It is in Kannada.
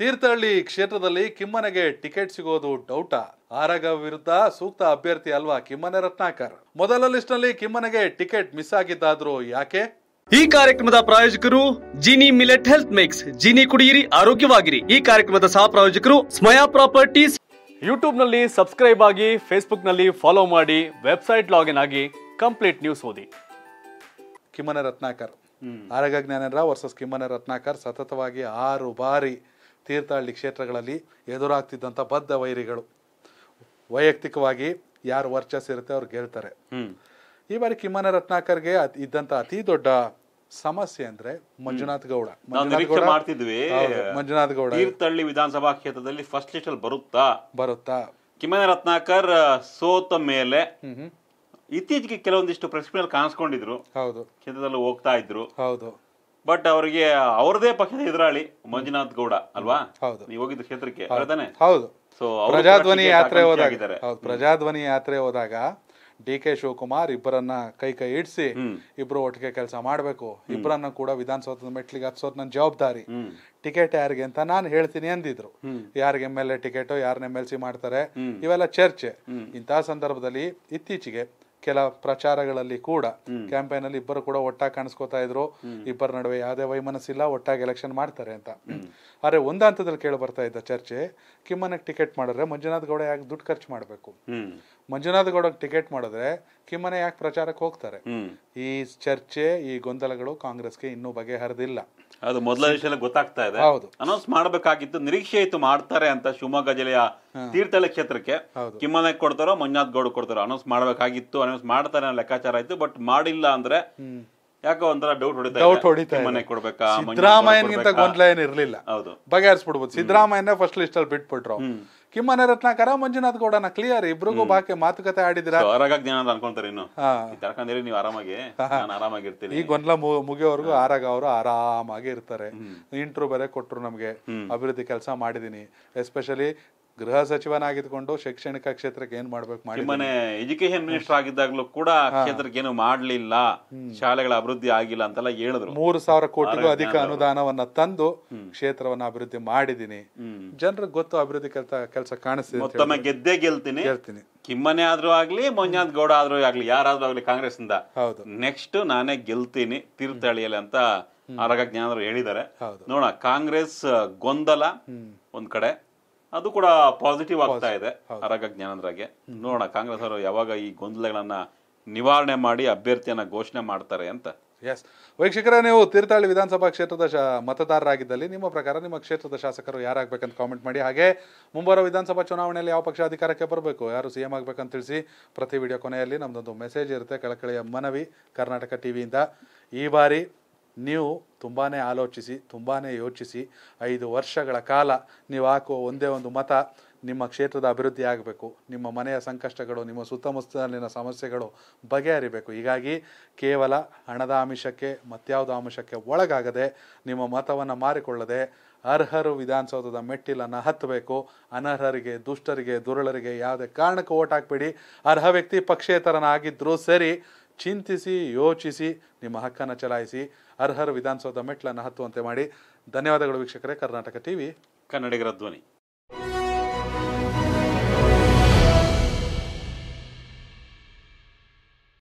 ತೀರ್ಥಹಳ್ಳಿ ಕ್ಷೇತ್ರದಲ್ಲಿ ಕಿಮ್ಮನೆಗೆ ಟಿಕೆಟ್ ಸಿಗೋದು ಡೌಟ ಆರಗ ವಿರುದ್ಧ ಸೂಕ್ತ ಅಭ್ಯರ್ಥಿ ಅಲ್ವಾ ಕಿಮ್ಮನೆ ರತ್ನಾಕರ್ ಮೊದಲ ಲಿಸ್ಟ್ ನಲ್ಲಿ ಕಿಮ್ಮನೆಗೆ ಟಿಕೆಟ್ ಮಿಸ್ ಆಗಿದ್ದಾದ್ರೂ ಯಾಕೆ ಈ ಕಾರ್ಯಕ್ರಮದ ಪ್ರಾಯೋಜಕರು Gini millet health mix Gini ಕುಡಿಯಿರಿ ಆರೋಗ್ಯವಾಗಿರಿ ಈ ಕಾರ್ಯಕ್ರಮದ ಸಹ ಪ್ರಾಯೋಜಕರು ಸ್ಮಯಾ ಪ್ರಾಪರ್ಟೀಸ್ ನಲ್ಲಿ ಸಬ್ಸ್ಕ್ರೈಬ್ ಆಗಿ ನಲ್ಲಿ ಫಾಲೋ ಮಾಡಿ ವೆಬ್ಸೈಟ್ ಲಾಗಿನ್ ಆಗಿ ಕಂಪ್ಲೀಟ್ ನ್ಯೂಸ್ ಓದಿ ಕಿಮ್ಮನೆ ರತ್ನಾಕರ್ ಆರಗ ಜ್ಞಾನೇಂದ್ರ ವರ್ಸಸ್ ಕಿಮ್ಮನೆ ರತ್ನಾಕರ್ ಸತತವಾಗಿ ಆರು ಬಾರಿ ತೀರ್ಥಹಳ್ಳಿ ಕ್ಷೇತ್ರಗಳಲ್ಲಿ ಎದುರಾಗ್ತಿದ್ದಂಥ ಬದ್ಧ ವೈರಿಗಳು ವೈಯಕ್ತಿಕವಾಗಿ ಯಾರು ವರ್ಚಸ್ ಇರುತ್ತೆ ಅವ್ರು ಗೆಲ್ತಾರೆ ಈ ಬಾರಿ ಕಿಮ್ಮನ ರತ್ನಾಕರ್ಗೆ ಇದ್ದಂತ ಅತಿ ದೊಡ್ಡ ಸಮಸ್ಯೆ ಅಂದ್ರೆ ಮಂಜುನಾಥ್ ಗೌಡ ಮಾಡ್ತಿದ್ವಿ ಮಂಜುನಾಥ್ ಗೌಡ ತೀರ್ಥಹಳ್ಳಿ ವಿಧಾನಸಭಾ ಕ್ಷೇತ್ರದಲ್ಲಿ ಫಸ್ಟ್ ಲಿಸ್ಟ್ ಅಲ್ಲಿ ಬರುತ್ತಾ ಬರುತ್ತಾ ಕಿಮ್ಮನ ರತ್ನಾಕರ್ ಸೋತ ಮೇಲೆ ಇತ್ತೀಚೆಗೆ ಕೆಲವೊಂದಿಷ್ಟು ಪ್ರೆಸ್ ಮೇಲೆ ಕಾಣಿಸ್ಕೊಂಡಿದ್ರು ಹೌದು ಕ್ಷೇತ್ರದಲ್ಲಿ ಹೋಗ್ತಾ ಇದ್ರು ಹೌದು ಬಟ್ ಅವರಿಗೆ ಅವರದೇ ಪಕ್ಷದ ಎದುರಾಳಿ ಮಂಜುನಾಥ್ ಗೌಡ ಅಲ್ವಾ ಹೌದು ನೀವು ಹೋಗಿದ್ದ ಕ್ಷೇತ್ರಕ್ಕೆ ಹೌದು ಸೊ ಪ್ರಜಾಧ್ವನಿ ಯಾತ್ರೆ ಹೋದಾಗ ಪ್ರಜಾಧ್ವನಿ ಯಾತ್ರೆ ಹೋದಾಗ ಡಿ ಕೆ ಶಿವಕುಮಾರ್ ಇಬ್ಬರನ್ನ ಕೈ ಕೈ ಇಡಿಸಿ ಇಬ್ರು ಒಟ್ಟಿಗೆ ಕೆಲಸ ಮಾಡಬೇಕು ಇಬ್ಬರನ್ನ ಕೂಡ ವಿಧಾನಸೌಧದ ಮೆಟ್ಲಿಗೆ ಹತ್ಸೋದು ನನ್ನ ಜವಾಬ್ದಾರಿ ಟಿಕೆಟ್ ಯಾರಿಗೆ ಅಂತ ನಾನು ಹೇಳ್ತೀನಿ ಅಂದಿದ್ರು ಯಾರಿಗೆ ಎಮ್ ಎಲ್ ಎ ಟಿಕೆಟ್ ಯಾರನ್ನ ಎಮ್ ಎಲ್ ಸಿ ಮಾಡ್ತಾರೆ ಇವೆಲ್ಲ ಚರ್ಚೆ ಇಂತಹ ಸಂದರ್ಭದಲ್ಲಿ ಇತ್ತೀಚೆಗೆ ಕೆಲ ಪ್ರಚಾರಗಳಲ್ಲಿ ಕೂಡ ಕ್ಯಾಂಪೇನ್ ಅಲ್ಲಿ ಇಬ್ಬರು ಕೂಡ ಒಟ್ಟಾಗಿ ಕಾಣಿಸ್ಕೋತಾ ಇದ್ರು ಇಬ್ಬರ ನಡುವೆ ಯಾವುದೇ ವೈಮನಸ್ಸಿಲ್ಲ ಒಟ್ಟಾಗಿ ಎಲೆಕ್ಷನ್ ಮಾಡ್ತಾರೆ ಅಂತ ಆದ್ರೆ ಒಂದ ಹಂತದಲ್ಲಿ ಕೇಳಿ ಬರ್ತಾ ಇದ್ದ ಚರ್ಚೆ ಕಿಮ್ಮನೆ ಟಿಕೆಟ್ ಮಾಡಿದ್ರೆ ಮಂಜುನಾಥ್ ಗೌಡ ಯಾಕೆ ದುಡ್ಡು ಖರ್ಚು ಮಾಡಬೇಕು ಮಂಜುನಾಥ್ ಗೌಡ ಟಿಕೆಟ್ ಮಾಡಿದ್ರೆ ಕಿಮ್ಮನೆ ಯಾಕೆ ಪ್ರಚಾರಕ್ಕೆ ಹೋಗ್ತಾರೆ ಈ ಚರ್ಚೆ ಈ ಗೊಂದಲಗಳು ಕಾಂಗ್ರೆಸ್ಗೆ ಇನ್ನೂ ಬಗೆಹರಿದಿಲ್ಲ ಅದು ಮೊದಲ ಗೊತ್ತಾಗ್ತಾ ಇದೆ ಹೌದು ಅನೌನ್ಸ್ ಮಾಡಬೇಕಾಗಿತ್ತು ನಿರೀಕ್ಷೆ ಇತ್ತು ಮಾಡ್ತಾರೆ ಅಂತ ಶಿವಮೊಗ್ಗ ಜಿಲ್ಲೆಯ ತೀರ್ಥಹಳ್ಳಿ ಕ್ಷೇತ್ರಕ್ಕೆ ಕಿಮ್ಮನಾಯಕ್ ಕೊಡ್ತಾರೋ ಮಂಜುನಾಥ್ ಗೌಡ ಕೊಡ್ತಾರೋ ಅನೌನ್ಸ್ ಮಾಡ್ಬೇಕಾಗಿತ್ತು ಅನೌನ್ಸ್ ಮಾಡ್ತಾರೆ ಲೆಕ್ಕಾಚಾರ ಆಯ್ತು ಬಟ್ ಮಾಡಿಲ್ಲ ಅಂದ್ರೆ ಯಾಕೋ ಒಂಥರ ಡೌಟ್ ಹೊಡಿತಾ ಡೌಟ್ ಹೊಡಿತಾ ಕೊಡ್ಬೇಕಾ ಸಿದ್ದರಾಮಯ್ಯನಿಗಿಂತ ಗೊಂದಲ ಏನು ಇರಲಿಲ್ಲ ಹೌದು ಬಗೆಹರಿಸ್ಬಿಡ್ಬೋದು ಸಿದ್ದರಾಮಯ್ಯನೇ ಫಸ್ಟ್ ಲಿಸ್ಟ್ ಅಲ್ಲಿ ಬಿಟ್ಬಿಟ್ರು ಕಿಮ್ಮನೆ ರತ್ನಾಕರ ಮಂಜುನಾಥ್ ಗೌಡನ ಕ್ಲಿಯರ್ ಇಬ್ರಿಗೂ ಬಾಕಿ ಮಾತುಕತೆ ಆಡಿದಿರ ಆರಾಗ ಜ್ಞಾನ ಅನ್ಕೊಂತಾರೆ ಇನ್ನು ತಡ್ಕಂದಿರಿ ನೀವು ಆರಾಮಾಗಿ ನಾನು ಆರಾಮಾಗಿರ್ತೀನಿ ಈ ಗೊಂದಲ ಮುಗಿಯೋವರೆಗೂ ಆರಾಗ ಅವರು ಆರಾಮಾಗಿ ಇರ್ತಾರೆ ಇಂಟ್ರೂ ಬೇರೆ ಕೊಟ್ರು ನಮಗೆ ಅಭಿವೃದ್ಧಿ ಕೆಲಸ ಮಾಡಿದೀನಿ ಎಸ್ಪೆಷಲಿ ಗೃಹ ಸಚಿವನಾಗಿದ್ಕೊಂಡು ಶೈಕ್ಷಣಿಕ ಕ್ಷೇತ್ರಕ್ಕೆ ಏನ್ ಮಾಡ್ಬೇಕು ಮಾಡಿ ಮನೆ ಎಜುಕೇಶನ್ ಮಿನಿಸ್ಟರ್ ಆಗಿದ್ದಾಗ್ಲೂ ಕೂಡ ಕ್ಷೇತ್ರಕ್ಕೆ ಏನು ಮಾಡ್ಲಿಲ್ಲ ಶಾಲೆಗಳ ಅಭಿವೃದ್ಧಿ ಆಗಿಲ್ಲ ಅಂತೆಲ್ಲ ಹೇಳಿದ್ರು ಮೂರು ಸಾವಿರ ಕೋಟಿಗೂ ಅಧಿಕ ಅನುದಾನವನ್ನ ತಂದು ಕ್ಷೇತ್ರವನ್ನ ಅಭಿವೃದ್ಧಿ ಮಾಡಿದೀನಿ ಜನರಿಗೆ ಗೊತ್ತು ಅಭಿವೃದ್ಧಿ ಕೆಲಸ ಕೆಲಸ ಕಾಣಿಸ್ತೀನಿ ಗೆದ್ದೇ ಗೆಲ್ತೀನಿ ಗೆಲ್ತೀನಿ ಕಿಮ್ಮನೆ ಆದ್ರೂ ಆಗ್ಲಿ ಮಂಜಾಂತ್ ಗೌಡ ಆದ್ರೂ ಆಗ್ಲಿ ಯಾರಾದ್ರೂ ಆಗ್ಲಿ ಕಾಂಗ್ರೆಸ್ ಇಂದ ನೆಕ್ಸ್ಟ್ ನಾನೇ ಗೆಲ್ತೀನಿ ತೀರ್ಥಹಳ್ಳಿಯಲ್ಲಿ ಅಂತ ಆರೋಗ್ಯ ಜ್ಞಾನರು ಹೇಳಿದ್ದಾರೆ ನೋಡ ಕಾಂಗ್ರೆಸ್ ಗೊಂದಲ ಒಂದ್ ಕಡೆ ಅದು ಕೂಡ ಪಾಸಿಟಿವ್ ಆಗ್ತಾ ಇದೆ ಅರಗ ಜ್ಞಾನಂದ್ರಾಗೆ ನೋಡೋಣ ಕಾಂಗ್ರೆಸ್ ಅವರು ಯಾವಾಗ ಈ ಗೊಂದಲಗಳನ್ನ ನಿವಾರಣೆ ಮಾಡಿ ಅಭ್ಯರ್ಥಿಯನ್ನ ಘೋಷಣೆ ಮಾಡ್ತಾರೆ ಅಂತ ಎಸ್ ವೈಕ್ಷಕರ ನೀವು ತೀರ್ಥಹಳ್ಳಿ ವಿಧಾನಸಭಾ ಕ್ಷೇತ್ರದ ಮತದಾರರಾಗಿದ್ದಲ್ಲಿ ನಿಮ್ಮ ಪ್ರಕಾರ ನಿಮ್ಮ ಕ್ಷೇತ್ರದ ಶಾಸಕರು ಯಾರಾಗಬೇಕಂತ ಕಾಮೆಂಟ್ ಮಾಡಿ ಹಾಗೆ ಮುಂಬರುವ ವಿಧಾನಸಭಾ ಚುನಾವಣೆಯಲ್ಲಿ ಯಾವ ಪಕ್ಷ ಅಧಿಕಾರಕ್ಕೆ ಬರಬೇಕು ಯಾರು ಸಿ ಎಂ ಆಗಬೇಕಂತ ತಿಳಿಸಿ ಪ್ರತಿ ವಿಡಿಯೋ ಕೊನೆಯಲ್ಲಿ ನಮ್ಮದೊಂದು ಮೆಸೇಜ್ ಇರುತ್ತೆ ಕಳಕಳಿಯ ಮನವಿ ಕರ್ನಾಟಕ ಟಿವಿಯಿಂದ ಈ ಬಾರಿ ನೀವು ತುಂಬಾ ಆಲೋಚಿಸಿ ತುಂಬಾ ಯೋಚಿಸಿ ಐದು ವರ್ಷಗಳ ಕಾಲ ನೀವು ಹಾಕುವ ಒಂದೇ ಒಂದು ಮತ ನಿಮ್ಮ ಕ್ಷೇತ್ರದ ಅಭಿವೃದ್ಧಿ ಆಗಬೇಕು ನಿಮ್ಮ ಮನೆಯ ಸಂಕಷ್ಟಗಳು ನಿಮ್ಮ ಸುತ್ತಮುತ್ತಲಿನ ಸಮಸ್ಯೆಗಳು ಬಗೆಹರಿಬೇಕು ಹೀಗಾಗಿ ಕೇವಲ ಹಣದ ಆಮಿಷಕ್ಕೆ ಮತ್ಯಾವುದ ಆಮಿಷಕ್ಕೆ ಒಳಗಾಗದೆ ನಿಮ್ಮ ಮತವನ್ನು ಮಾರಿಕೊಳ್ಳದೆ ಅರ್ಹರು ವಿಧಾನಸೌಧದ ಮೆಟ್ಟಿಲನ್ನು ಹತ್ತಬೇಕು ಅನರ್ಹರಿಗೆ ದುಷ್ಟರಿಗೆ ದುರುಳರಿಗೆ ಯಾವುದೇ ಕಾರಣಕ್ಕೂ ಓಟ್ ಹಾಕಬೇಡಿ ಅರ್ಹ ವ್ಯಕ್ತಿ ಪಕ್ಷೇತರನಾಗಿದ್ದರೂ ಸರಿ ಚಿಂತಿಸಿ ಯೋಚಿಸಿ ನಿಮ್ಮ ಹಕ್ಕನ್ನು ಚಲಾಯಿಸಿ ಅರ್ಹರ ವಿಧಾನಸೌಧ ಮೆಟ್ಲನ್ನು ಹತ್ತುವಂತೆ ಮಾಡಿ ಧನ್ಯವಾದಗಳು ವೀಕ್ಷಕರೇ ಕರ್ನಾಟಕ ಟಿವಿ ಕನ್ನಡಿಗರ ಧ್ವನಿ